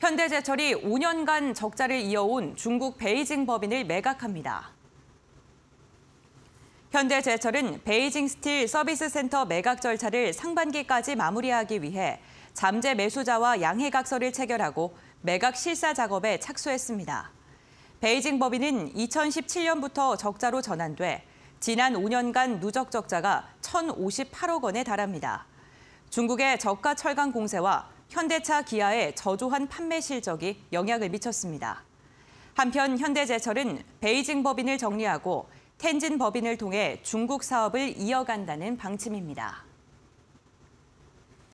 현대제철이 5년간 적자를 이어온 중국 베이징 법인을 매각합니다. 현대제철은 베이징 스틸 서비스 센터 매각 절차를 상반기까지 마무리하기 위해 잠재 매수자와 양해각서를 체결하고 매각 실사 작업에 착수했습니다. 베이징 법인은 2017년부터 적자로 전환돼 지난 5년간 누적 적자가 1,058억 원에 달합니다. 중국의 저가 철강 공세와 현대차 기아의 저조한 판매 실적이 영향을 미쳤습니다. 한편 현대제철은 베이징 법인을 정리하고 텐진 법인을 통해 중국 사업을 이어간다는 방침입니다.